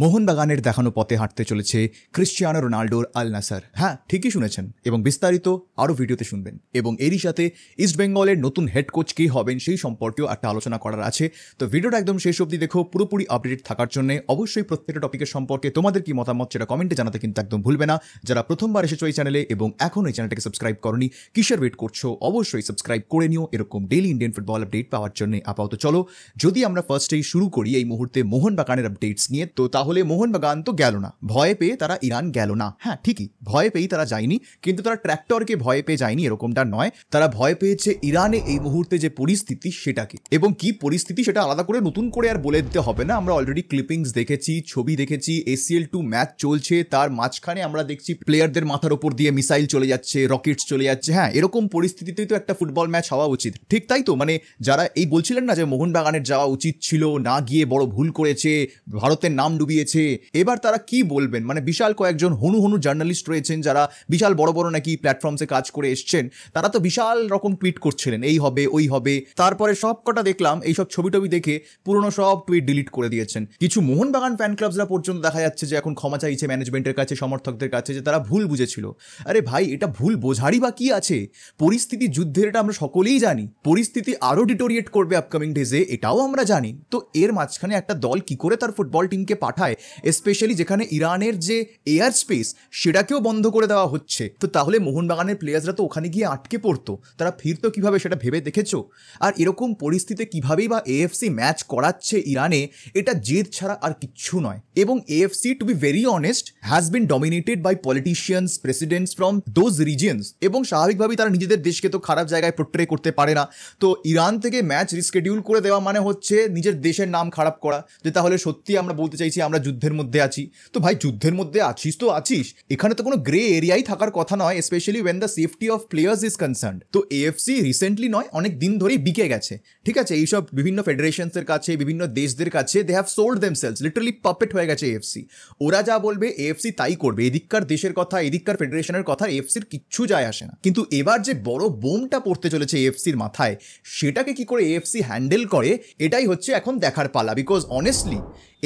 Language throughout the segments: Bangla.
মোহনবাগানের দেখানো পথে হাঁটতে চলেছে ক্রিশ্চিয়ানো রোনাল্ডোর আল নাসার হ্যাঁ ঠিকই শুনেছেন এবং বিস্তারিত আরও ভিডিওতে শুনবেন এবং এরই সাথে ইস্টবেঙ্গলের নতুন হেড কোচ কে হবেন সেই সম্পর্কেও একটা আলোচনা করার আছে তো ভিডিওটা একদম শেষ অবধি দেখো পুরোপুরি আপডেটেড থাকার জন্য অবশ্যই প্রত্যেকটা টপিকের সম্পর্কে তোমাদের কি মতামত সেটা কমেন্টে জানাতে কিন্তু একদম ভুলবে না যারা প্রথমবার এসেছো এই চ্যানেলে এবং এখন এই চ্যানেলটাকে সাবস্ক্রাইব করনি কিসের ওয়েট করছো অবশ্যই সাবস্ক্রাইব করে নিও এরকম ডেলি ইন্ডিয়ান ফুটবল আপডেট পাওয়ার জন্য আপাতত চলো যদি আমরা ফার্স্টেই শুরু করি এই মুহূর্তে মোহনবাগানের আপডেটস নিয়ে তো তাহলে মোহনবাগান তো গেল না ভয়ে পেয়ে তারা ইরান গেল না হ্যাঁ ঠিকই ভয়ে পেয়েই তারা যায়নি কিন্তু তারা ট্র্যাক্টরকে ভয়ে পেয়ে যায়নি এরকমটা নয় তারা ভয় পেয়েছে ইরানে এই মুহূর্তে যে পরিস্থিতি সেটাকে এবং কি পরিস্থিতি সেটা আলাদা করে নতুন করে আর বলে দিতে হবে না আমরা অলরেডি ক্লিপিংস দেখেছি ছবি দেখেছি এসিএল টু ম্যাচ চলছে তার মাঝখানে আমরা দেখছি প্লেয়ারদের মাথার ওপর দিয়ে মিসাইল চলে যাচ্ছে রকেটস চলে যাচ্ছে হ্যাঁ এরকম পরিস্থিতিতেই তো একটা ফুটবল ম্যাচ হওয়া উচিত ঠিক তাই তো মানে যারা এই বলছিলেন না যে মোহনবাগানের যাওয়া উচিত ছিল না গিয়ে বড় ভুল করেছে ভারতের নাম ডুবে ডুবিয়েছে এবার তারা কি বলবেন মানে বিশাল কয়েকজন হনু হনু জার্নালিস্ট রয়েছেন যারা বিশাল বড় বড় নাকি প্ল্যাটফর্মসে কাজ করে এসছেন তারা তো বিশাল রকম টুইট করছিলেন এই হবে ওই হবে তারপরে সব কটা দেখলাম এইসব ছবি টবি দেখে পুরনো সব টুইট ডিলিট করে দিয়েছেন কিছু মোহনবাগান ফ্যান ক্লাবসরা পর্যন্ত দেখা যাচ্ছে যে এখন ক্ষমা চাইছে ম্যানেজমেন্টের কাছে সমর্থকদের কাছে যে তারা ভুল বুঝেছিল আরে ভাই এটা ভুল বোঝারই বা কি আছে পরিস্থিতি যুদ্ধের এটা আমরা সকলেই জানি পরিস্থিতি আরও ডিটোরিয়েট করবে আপকামিং ডেজে এটাও আমরা জানি তো এর মাঝখানে একটা দল কি করে তার ফুটবল টিমকে পাঠায় পাঠায় স্পেশালি যেখানে ইরানের যে এয়ার স্পেস সেটাকেও বন্ধ করে দেওয়া হচ্ছে তো তাহলে মোহনবাগানের প্লেয়ার্সরা তো ওখানে গিয়ে আটকে পড়তো তারা ফিরতো কিভাবে সেটা ভেবে দেখেছ আর এরকম পরিস্থিতিতে কিভাবেই বা এএফসি ম্যাচ করাচ্ছে ইরানে এটা জেদ ছাড়া আর কিচ্ছু নয় এবং AFC to be very honest has been dominated by politicians presidents from those regions এবং স্বাভাবিকভাবেই তারা নিজেদের দেশকে তো খারাপ জায়গায় পোট্রে করতে পারে না তো ইরান থেকে ম্যাচ রিস্কেডিউল করে দেওয়া মানে হচ্ছে নিজের দেশের নাম খারাপ করা যে তাহলে সত্যি আমরা বলতে চাইছি আমরা যুদ্ধের মধ্যে আছি তো ভাই যুদ্ধের মধ্যে আছিস তো আছিস এখানে তো কোনো গ্রে এরিয়াই থাকার কথা নয় specially when the safety of players is concern তো এএফসি রিসেন্টলি নয় অনেক দিন ধরেই বিকে গেছে ঠিক আছে এইসব বিভিন্ন ফেডারেশনসের কাছে বিভিন্ন দেশদের কাছে they have sold themselves literally puppet হয়ে গেছে এএফসি ওরা যা বলবে এএফসি তাই করবে এদিককার দেশের কথা এদিককার ফেডারেশনের কথা এএফসির কিচ্ছু যায় আসে না কিন্তু এবার যে বড় বোমটা পড়তে চলেছে এএফসির মাথায় সেটাকে কি করে এএফসি হ্যান্ডেল করে এটাই হচ্ছে এখন দেখার পালা বিকজ অনেস্টলি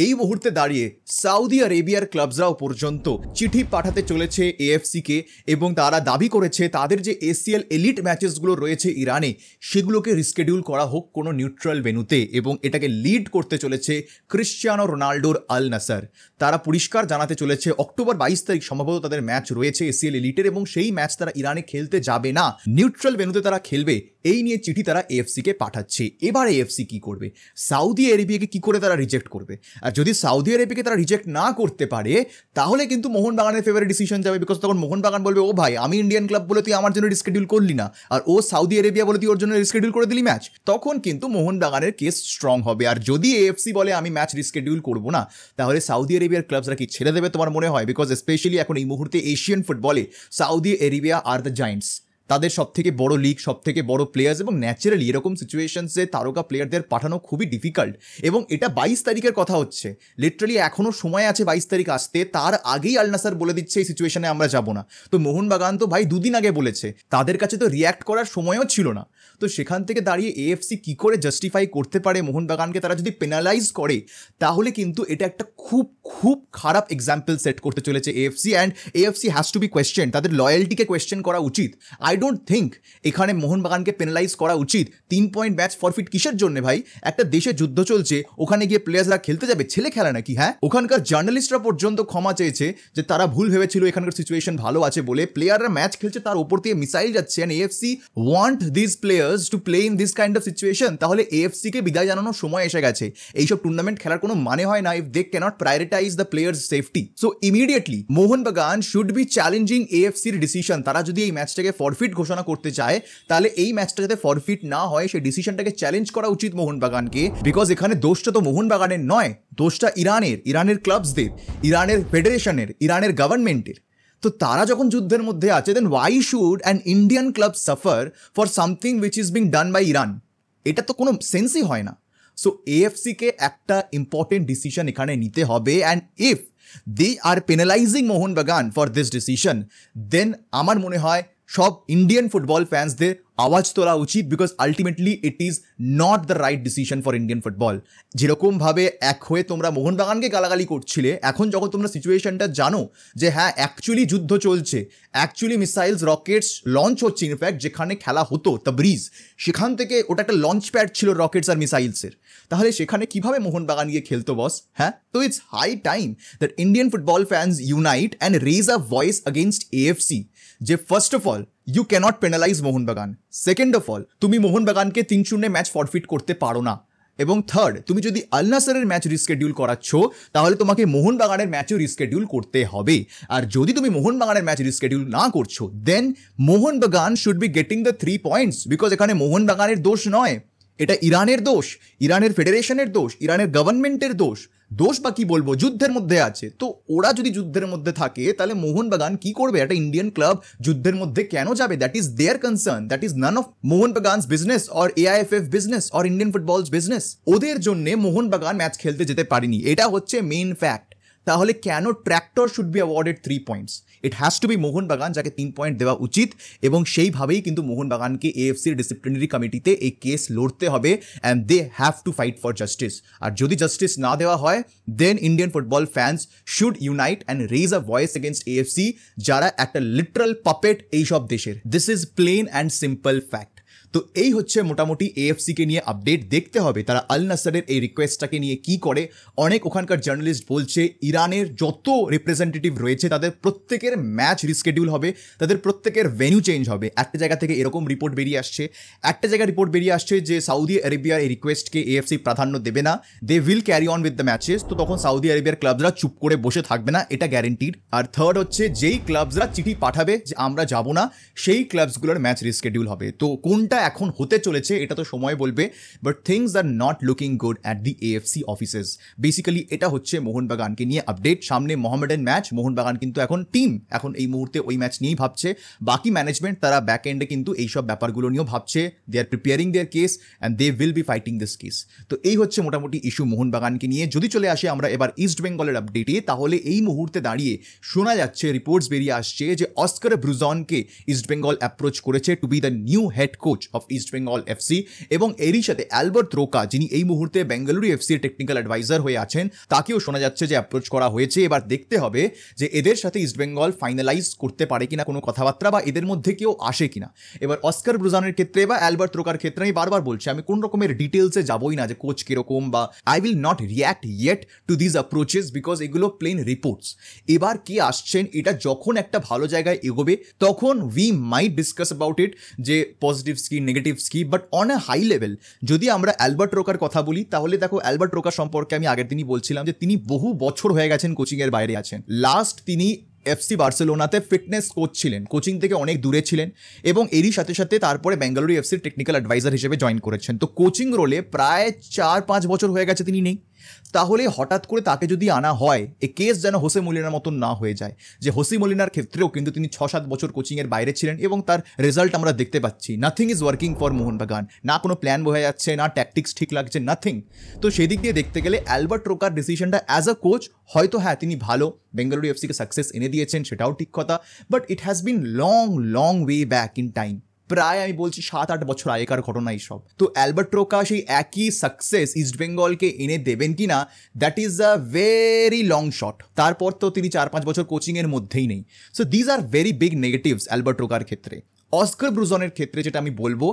এই মুহূর্তে দাঁড়িয়ে দাঁড়িয়ে সাউদি আরেবিয়ার ক্লাবসরাও পর্যন্ত চিঠি পাঠাতে চলেছে এএফসিকে এবং তারা দাবি করেছে তাদের যে এসিএল এলিট ম্যাচেসগুলো রয়েছে ইরানে সেগুলোকে রিস্কেডিউল করা হোক কোনো নিউট্রাল ভেনুতে এবং এটাকে লিড করতে চলেছে ক্রিশ্চিয়ানো রোনাল্ডোর আল নাসার তারা পরিষ্কার জানাতে চলেছে অক্টোবর বাইশ তারিখ সম্ভবত তাদের ম্যাচ রয়েছে এসিএল এলিটের এবং সেই ম্যাচ তারা ইরানে খেলতে যাবে না নিউট্রাল ভেনুতে তারা খেলবে এই নিয়ে চিঠি তারা এফসিকে পাঠাচ্ছে এবারে এফসি কি করবে সাউদি আরেবিয়াকে কি করে তারা রিজেক্ট করবে আর যদি সাউদি আরেবিয়াকে তারা রিজেক্ট না করতে পারে তাহলে কিন্তু মোহনবাগানের ফেভারে ডিসিশন যাবে বিকজ তখন মোহনবাগান বলবে ও ভাই আমি ইন্ডিয়ান ক্লাব বলে তুই আমার জন্য রিস্কেডিউল করলি না আর ও সাউদি আরেবিয়া বলে তুই ওর জন্য রিস্কেডিউল করে দিলি ম্যাচ তখন কিন্তু মোহনবাগানের কেস স্ট্রং হবে আর যদি এএফসি বলে আমি ম্যাচ রিস্কেডিউল করবো না তাহলে সাউদি আরেবিয়ার ক্লাবসরা কি ছেড়ে দেবে তোমার মনে হয় বিকজ স্পেশালি এখন এই মুহূর্তে এশিয়ান ফুটবলে সাউদি আরেবিয়া আর দ্য জায়েন্টস তাদের সব থেকে বড় লিগ সব থেকে বড় প্লেয়ার্স এবং ন্যাচারালি এরকম সিচুয়েশনসে তারকা প্লেয়ারদের পাঠানো খুবই ডিফিকাল্ট এবং এটা বাইশ তারিখের কথা হচ্ছে লিটারালি এখনও সময় আছে বাইশ তারিখ আসতে তার আগেই আলনাসার বলে দিচ্ছে এই সিচুয়েশনে আমরা যাব না তো মোহনবাগান তো ভাই দুদিন আগে বলেছে তাদের কাছে তো রিয়্যাক্ট করার সময়ও ছিল না তো সেখান থেকে দাঁড়িয়ে এএফসি কী করে জাস্টিফাই করতে পারে মোহনবাগানকে তারা যদি পেনালাইজ করে তাহলে কিন্তু এটা একটা খুব খুব খারাপ এক্সাম্পল সেট করতে চলেছে AFC and AFC has to be question তাদের লয়্যালটিকে কোয়েশ্চেন করা উচিত আই আই ডোন্ট থিঙ্ক এখানে মোহনবাগানকে পেনালাইজ করা উচিত তিন পয়েন্ট ম্যাচ ফরফিট কিসের জন্য ভাই একটা দেশে যুদ্ধ চলছে ওখানে গিয়ে প্লেয়ার্সরা খেলতে যাবে ছেলে খেলা নাকি হ্যাঁ ওখানকার জার্নালিস্টরা পর্যন্ত ক্ষমা চেয়েছে যে তারা ভুল ভেবেছিল এখানকার সিচুয়েশন ভালো আছে বলে প্লেয়াররা ম্যাচ খেলছে তার উপর দিয়ে মিসাইল যাচ্ছে and AFC want this players to play in this kind of situation তাহলে এএফসিকে বিদায় জানানোর সময় এসে গেছে এইসব টুর্নামেন্ট খেলার কোনো মানে হয় না if they can't prioritize the players safety so immediately Mohun Bagan should be challenging এএফসির ডিসিশন তারা যদি এই ম্যাচটাকে ফরফিট ফরফিট ঘোষণা করতে চায় তাহলে এই ম্যাচটা যাতে ফরফিট না হয় সেই ডিসিশনটাকে চ্যালেঞ্জ করা উচিত মোহনবাগানকে বিকজ এখানে দোষটা তো মোহনবাগানের নয় দোষটা ইরানের ইরানের ক্লাবসদের ইরানের ফেডারেশনের ইরানের গভর্নমেন্টের তো তারা যখন যুদ্ধের মধ্যে আছে then why should an Indian club suffer for something which is being done by Iran এটা তো কোনো সেন্সই হয় না সো এএফসিকে একটা ইম্পর্টেন্ট ডিসিশন এখানে নিতে হবে and if they are penalizing Mohun Bagan for this decision then আমার মনে হয় shop Indian football fans, they আওয়াজ তোলা উচিত because ultimately it is not the right decision for Indian football যেরকমভাবে এক হয়ে তোমরা মোহনবাগানকে গালাগালি করছিলে এখন যখন তোমরা সিচুয়েশনটা জানো যে হ্যাঁ অ্যাকচুয়ালি যুদ্ধ চলছে অ্যাকচুয়ালি মিসাইলস রকেটস লঞ্চ হচ্ছে ইনফ্যাক্ট যেখানে খেলা হতো দ্য ব্রিজ সেখান থেকে ওটা একটা লঞ্চ প্যাড ছিল রকেটস আর মিসাইলসের তাহলে সেখানে কীভাবে মোহনবাগান গিয়ে খেলতো বস হ্যাঁ তো it's high time that Indian football fans unite and raise a voice against AFC যে first of all you can't penalize Mohun Bagan second of all তুমি মোহনবাগানকে তিন শূন্যে ম্যাচ ফরফিট করতে পারো না এবং থার্ড তুমি যদি আলনাসারের ম্যাচ রিস্কেডিউল করাচ্ছ তাহলে তোমাকে মোহনবাগানের ম্যাচও রিস্কেডিউল করতে হবে আর যদি তুমি মোহনবাগানের ম্যাচ রিস্কেডিউল না করছো then Mohun Bagan should be getting the three points because এখানে মোহনবাগানের দোষ নয় এটা ইরানের দোষ ইরানের ফেডারেশনের দোষ ইরানের গভর্নমেন্টের দোষ দোষ বা কী বলবো যুদ্ধের মধ্যে আছে তো ওরা যদি যুদ্ধের মধ্যে থাকে তাহলে মোহনবাগান কি করবে একটা ইন্ডিয়ান ক্লাব যুদ্ধের মধ্যে কেন যাবে that is their concern that is none of Mohun Bagan's business or AIFF business or Indian football's business ওদের জন্য মোহনবাগান ম্যাচ খেলতে যেতে পারেনি এটা হচ্ছে মেইন ফ্যাক্ট তাহলে কেন Tractor should be awarded three points it has to be Mohun Bagan যাকে তিন পয়েন্ট দেওয়া উচিত এবং সেইভাবেই কিন্তু মোহন বাগানকে এএফসির ডিসিপ্লিনারি কমিটিতে এই কেস লড়তে হবে and they have to fight for justice আর যদি জাস্টিস না দেওয়া হয় then Indian football fans should unite and raise a voice against AFC যারা একটা লিটারাল পাপেট এইসব দেশের this is plain and simple fact তো এই হচ্ছে মোটামুটি এএফসিকে নিয়ে আপডেট দেখতে হবে তারা আল নাসারের এই রিকোয়েস্টটাকে নিয়ে কি করে অনেক ওখানকার জার্নালিস্ট বলছে ইরানের যত রিপ্রেজেন্টেটিভ রয়েছে তাদের প্রত্যেকের ম্যাচ রিস্কেডিউল হবে তাদের প্রত্যেকের ভেন্যু চেঞ্জ হবে একটা জায়গা থেকে এরকম রিপোর্ট বেরিয়ে আসছে একটা জায়গা রিপোর্ট বেরিয়ে আসছে যে সাউদি আরেবিয়ার এই রিকোয়েস্টকে এএফসি প্রাধান্য দেবে না they will carry on with the matches তো তখন সাউদি আরেবিয়ার ক্লাবরা চুপ করে বসে থাকবে না এটা গ্যারেন্টিড আর থার্ড হচ্ছে যেই ক্লাবসরা চিঠি পাঠাবে যে আমরা যাব না সেই ক্লাবসগুলোর ম্যাচ রিস্কেডিউল হবে তো কোনটা এখন হতে চলেছে এটা তো সময় বলবে but things are not looking good at the AFC offices basically এটা হচ্ছে মোহনবাগানকে নিয়ে আপডেট সামনে মোহামেডান ম্যাচ মোহনবাগান কিন্তু এখন টিম এখন এই মুহূর্তে ওই ম্যাচ নিয়েই ভাবছে বাকি ম্যানেজমেন্ট তারা ব্যাক এন্ডে কিন্তু এইসব ব্যাপারগুলো নিয়েও ভাবছে they are preparing their case and they will be fighting this case তো এই হচ্ছে মোটামুটি ইস্যু মোহনবাগানকে নিয়ে যদি চলে আসে আমরা এবার ইস্ট বেঙ্গলের আপডেটে তাহলে এই মুহূর্তে দাঁড়িয়ে শোনা যাচ্ছে রিপোর্টস বেরিয়ে আসছে যে অস্কার ব্রুজনকে ইস্ট বেঙ্গল অ্যাপ্রোচ করেছে to be the new head coach of East Bengal FC এবং এরই সাথে অ্যালবার্ট রোকা যিনি এই মুহূর্তে বেঙ্গালুরু এর টেকনিক্যাল অ্যাডভাইজার হয়ে আছেন তাকেও শোনা যাচ্ছে যে অ্যাপ্রোচ করা হয়েছে এবার দেখতে হবে যে এদের সাথে ইস্টবেঙ্গল ফাইনালাইজ করতে পারে কিনা কোনো কথাবার্তা বা এদের মধ্যে কেউ আসে কিনা এবার অস্কার ব্রুজানের ক্ষেত্রে বা অ্যালবার্ট রোকার ক্ষেত্রে আমি বারবার বলছি আমি কোন রকমের ডিটেলসে যাবই না যে কোচ কিরকম বা I will not react yet to this approaches because এগুলো প্লেন রিপোর্টস এবার কে আসছেন এটা যখন একটা ভালো জায়গায় এগোবে তখন we might discuss about it যে পজিটিভস কি নেগেটিভস কি but on a high level যদি আমরা অ্যালবার্ট রোকার কথা বলি তাহলে দেখো অ্যালবার্ট রোকার সম্পর্কে আমি আগের দিনই বলছিলাম যে তিনি বহু বছর হয়ে গেছেন কোচিংয়ের বাইরে আছেন লাস্ট তিনি এফসি বার্সেলোনাতে ফিটনেস কোচ ছিলেন কোচিং থেকে অনেক দূরে ছিলেন এবং এরই সাথে সাথে তারপরে বেঙ্গালুরু এফসির টেকনিক্যাল অ্যাডভাইজার হিসেবে জয়েন করেছেন তো কোচিং রোলে প্রায় চার পাঁচ বছর হয়ে গেছে তিনি নেই তাহলে হঠাৎ করে তাকে যদি আনা হয় এ কেস যেন হোসে মলিনার মতন না হয়ে যায় যে হোসে মলিনার ক্ষেত্রেও কিন্তু তিনি ছ সাত বছর কোচিংয়ের বাইরে ছিলেন এবং তার রেজাল্ট আমরা দেখতে পাচ্ছি nothing is working for Mohun Bagan না কোনো প্ল্যান বোঝা যাচ্ছে না ট্যাকটিক্স ঠিক লাগছে নাথিং তো সেদিক দিয়ে দেখতে গেলে অ্যালবার্ট রোকার ডিসিশনটা অ্যাজ আ কোচ হয়তো হ্যাঁ তিনি ভালো বেঙ্গালুরু এফসিকে সাকসেস এনে দিয়েছেন সেটাও ঠিক কথা but it has been long long way back in time প্রায় আমি বলছি সাত আট বছর আগেকার ঘটনা এইসব তো অ্যালবার্ট ট্রোকা সেই একই সাকসেস ইস্টবেঙ্গলকে এনে দেবেন কি না that is a very long shot তারপর তো তিনি চার পাঁচ বছর কোচিংয়ের মধ্যেই নেই so these are very big negatives Albert ক্ষেত্রে অস্কার ব্রুজনের ক্ষেত্রে যেটা আমি বলবো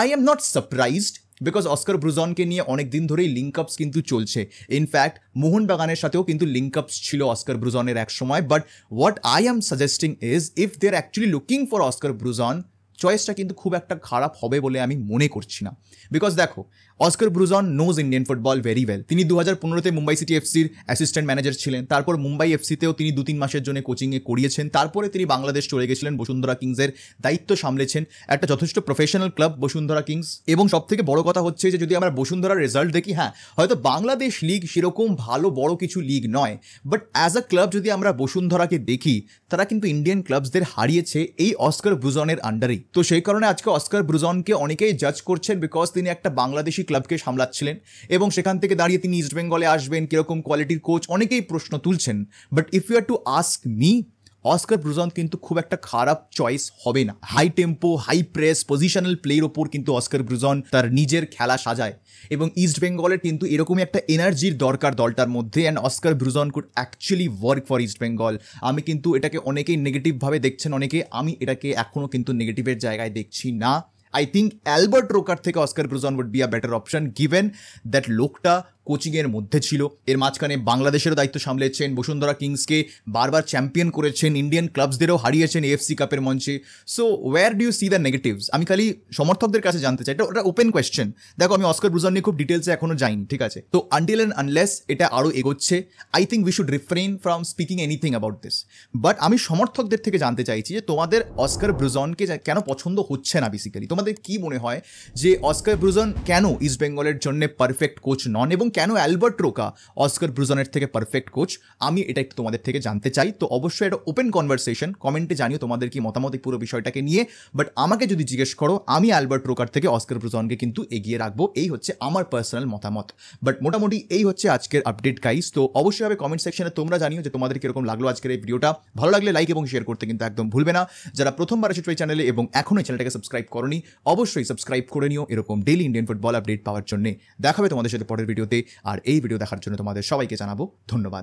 I am not surprised because Oscar ব্রুজনকে নিয়ে অনেক দিন ধরেই লিঙ্ক আপস কিন্তু চলছে ইনফ্যাক্ট মোহনবাগানের সাথেও কিন্তু লিঙ্ক আপস ছিল অস্কার ব্রুজনের এক সময় but what I am suggesting is if they are actually looking for Oscar Bruzon চয়েসটা কিন্তু খুব একটা খারাপ হবে বলে আমি মনে করছি না বিকজ দেখো Oscar Bruzon knows Indian football very well তিনি দু হাজার পনেরোতে মুম্বাই সিটি এফসির অ্যাসিস্ট্যান্ট ম্যানেজার ছিলেন তারপর মুম্বাই এফসিতেও তিনি দু তিন মাসের জন্য কোচিংয়ে করিয়েছেন তারপরে তিনি বাংলাদেশ চলে গেছিলেন বসুন্ধরা কিংসের দায়িত্ব সামলেছেন একটা যথেষ্ট প্রফেশনাল ক্লাব বসুন্ধরা কিংস এবং সব থেকে বড় কথা হচ্ছে যে যদি আমরা বসুন্ধরার রেজাল্ট দেখি হ্যাঁ হয়তো বাংলাদেশ লিগ সেরকম ভালো বড় কিছু লিগ নয় বাট অ্যাজ আ ক্লাব যদি আমরা বসুন্ধরাকে দেখি তারা কিন্তু ইন্ডিয়ান ক্লাবসদের হারিয়েছে এই অস্কার ব্রুজনের আন্ডারেই তো সেই কারণে আজকে অস্কার ব্রুজনকে অনেকেই জাজ করছেন বিকজ তিনি একটা বাংলাদেশি ক্লাবকে সামলাচ্ছিলেন এবং সেখান থেকে দাঁড়িয়ে তিনি ইস্টবেঙ্গলে আসবেন কীরকম কোয়ালিটির কোচ অনেকেই প্রশ্ন তুলছেন but if you are to ask me Oscar Bruzon কিন্তু খুব একটা খারাপ চয়েস হবে না high tempo high press positional প্লের ওপর কিন্তু অস্কার ব্রুজন তার নিজের খেলা সাজায় এবং ইস্ট বেঙ্গলের কিন্তু এরকমই একটা এনার্জির দরকার দলটার মধ্যে and Oscar Bruzon could actually work for East Bengal আমি কিন্তু এটাকে অনেকেই নেগেটিভভাবে দেখছেন অনেকে আমি এটাকে এখনও কিন্তু নেগেটিভের জায়গায় দেখছি না আই থিঙ্ক অ্যালবার্ট রোকার থেকে Oscar Bruzon would be a better option given that লোকটা কোচিংয়ের মধ্যে ছিল এর মাঝখানে বাংলাদেশেরও দায়িত্ব সামলেছেন বসুন্ধরা কিংসকে বারবার চ্যাম্পিয়ন করেছেন ইন্ডিয়ান ক্লাবসদেরও হারিয়েছেন এফসি কাপের মঞ্চে so where do you see the negatives আমি খালি সমর্থকদের কাছে জানতে চাই এটা ওটা ওপেন কোয়েশ্চেন দেখো আমি অস্কার ব্রুজন নিয়ে খুব ডিটেলসে এখনও যাইনি ঠিক আছে তো আনটিল অ্যান্ড আনলেস এটা আরও এগোচ্ছে I think we should refrain from speaking anything about this but আমি সমর্থকদের থেকে জানতে চাইছি যে তোমাদের অস্কার ব্রুজনকে কেন পছন্দ হচ্ছে না বেসিক্যালি তোমার আপনাদের কি মনে হয় যে অস্কার ব্রুজন কেন ইস্ট বেঙ্গলের জন্য পারফেক্ট কোচ নন এবং কেন অ্যালবার্ট রোকা অস্কার ব্রুজনের থেকে পারফেক্ট কোচ আমি এটা একটু তোমাদের থেকে জানতে চাই তো অবশ্যই এটা ওপেন কনভারসেশন কমেন্টে জানিও তোমাদের কি মতামত পুরো বিষয়টাকে নিয়ে বাট আমাকে যদি জিজ্ঞেস করো আমি অ্যালবার্ট রোকার থেকে অস্কার ব্রুজনকে কিন্তু এগিয়ে রাখবো এই হচ্ছে আমার পার্সোনাল মতামত বাট মোটামুটি এই হচ্ছে আজকের আপডেট গাইস তো অবশ্যই হবে কমেন্ট সেকশনে তোমরা জানিও যে তোমাদের কীরকম লাগলো আজকের এই ভিডিওটা ভালো লাগলে লাইক এবং শেয়ার করতে কিন্তু একদম ভুলবে না যারা প্রথমবার এসেছো এই চ্যানেলে এবং এখনও চ্যানেলটাকে সাবস্ক্রাইব করনি অবশ্যই সাবস্ক্রাইব করে নিও এরকম ডেলি ইন্ডিয়ান ফুটবল আপডেট পাওয়ার জন্য দেখাবে তোমাদের সাথে পরের ভিডিওতে আর এই ভিডিও দেখার জন্য তোমাদের সবাইকে জানাবো ধন্যবাদ